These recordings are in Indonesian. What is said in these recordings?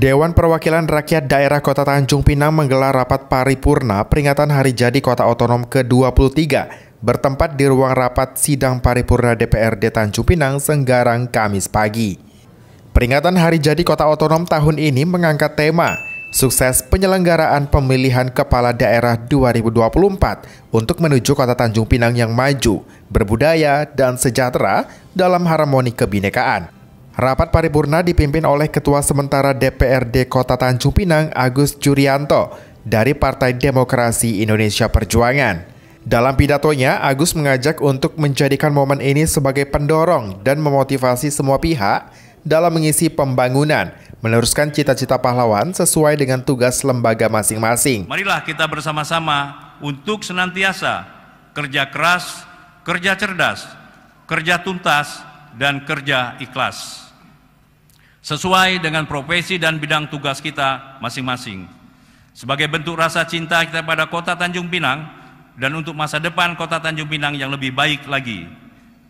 Dewan Perwakilan Rakyat Daerah Kota Tanjung Pinang menggelar rapat paripurna peringatan Hari Jadi Kota Otonom ke-23 bertempat di ruang rapat sidang paripurna DPRD Tanjung Pinang Senggarang Kamis pagi. Peringatan Hari Jadi Kota Otonom tahun ini mengangkat tema Sukses penyelenggaraan pemilihan kepala daerah 2024 untuk menuju kota Tanjung Pinang yang maju, berbudaya, dan sejahtera dalam harmoni kebinekaan. Rapat paripurna dipimpin oleh Ketua Sementara DPRD Kota Tanjung Pinang Agus Jurianto dari Partai Demokrasi Indonesia Perjuangan. Dalam pidatonya, Agus mengajak untuk menjadikan momen ini sebagai pendorong dan memotivasi semua pihak dalam mengisi pembangunan, meneruskan cita-cita pahlawan sesuai dengan tugas lembaga masing-masing. Marilah kita bersama-sama untuk senantiasa kerja keras, kerja cerdas, kerja tuntas, dan kerja ikhlas sesuai dengan profesi dan bidang tugas kita masing-masing. Sebagai bentuk rasa cinta kita pada kota Tanjung Pinang dan untuk masa depan kota Tanjung Pinang yang lebih baik lagi.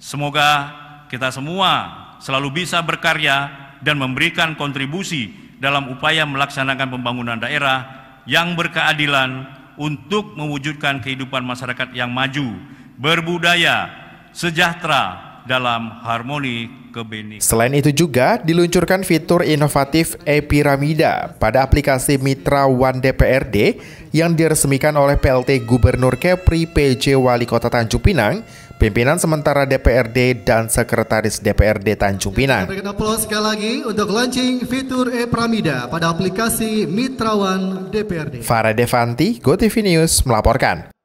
Semoga kita semua selalu bisa berkarya dan memberikan kontribusi dalam upaya melaksanakan pembangunan daerah yang berkeadilan untuk mewujudkan kehidupan masyarakat yang maju, berbudaya, sejahtera, dalam harmoni kebening. Selain itu juga diluncurkan fitur inovatif e-piramida pada aplikasi Mitra One DPRD yang diresmikan oleh PLT Gubernur Kepri PJ Wali Kota Tanjung Pinang, pimpinan sementara DPRD dan sekretaris DPRD Tanjung Pinang. Kita sekali lagi untuk launching fitur e-piramida pada aplikasi Mitra One DPRD. Farah Devanti, GoTV News melaporkan.